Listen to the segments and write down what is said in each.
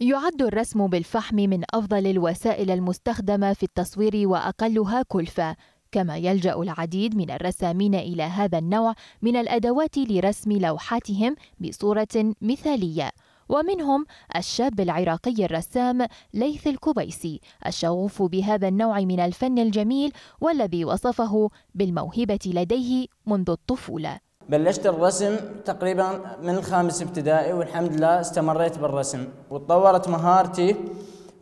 يعد الرسم بالفحم من أفضل الوسائل المستخدمة في التصوير وأقلها كلفة، كما يلجأ العديد من الرسامين إلى هذا النوع من الأدوات لرسم لوحاتهم بصورة مثالية. ومنهم الشاب العراقي الرسام ليث الكبيسي الشغوف بهذا النوع من الفن الجميل والذي وصفه بالموهبة لديه منذ الطفولة بلشت الرسم تقريبا من الخامس ابتدائي والحمد لله استمريت بالرسم وتطورت مهارتي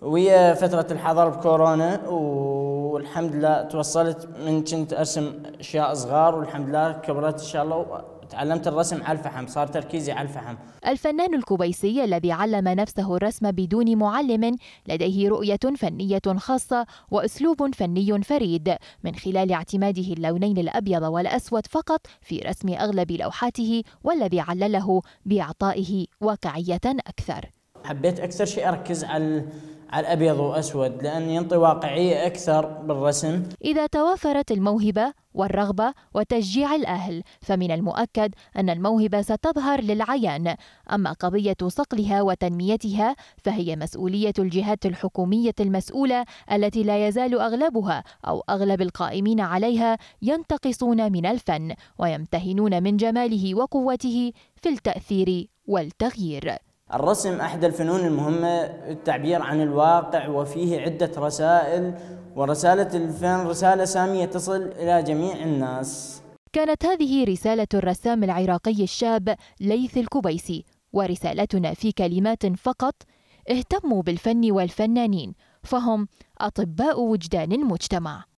ويا فترة الحظر بكورونا والحمد لله توصلت من كنت ارسم اشياء صغار والحمد لله كبرت ان شاء الله تعلمت الرسم على الفحم صار تركيزي على الفحم الفنان الكويسي الذي علم نفسه الرسم بدون معلم لديه رؤية فنية خاصة وأسلوب فني فريد من خلال اعتماده اللونين الأبيض والأسود فقط في رسم أغلب لوحاته والذي علله بإعطائه واقعية أكثر حبيت أكثر شيء أركز على على الأبيض وأسود لأن ينطي واقعية أكثر بالرسم إذا توافرت الموهبة والرغبة وتشجيع الأهل فمن المؤكد أن الموهبة ستظهر للعيان أما قضية صقلها وتنميتها فهي مسؤولية الجهات الحكومية المسؤولة التي لا يزال أغلبها أو أغلب القائمين عليها ينتقصون من الفن ويمتهنون من جماله وقوته في التأثير والتغيير الرسم أحد الفنون المهمة التعبير عن الواقع وفيه عدة رسائل ورسالة الفن رسالة سامية تصل إلى جميع الناس كانت هذه رسالة الرسام العراقي الشاب ليث الكبيسي ورسالتنا في كلمات فقط اهتموا بالفن والفنانين فهم أطباء وجدان المجتمع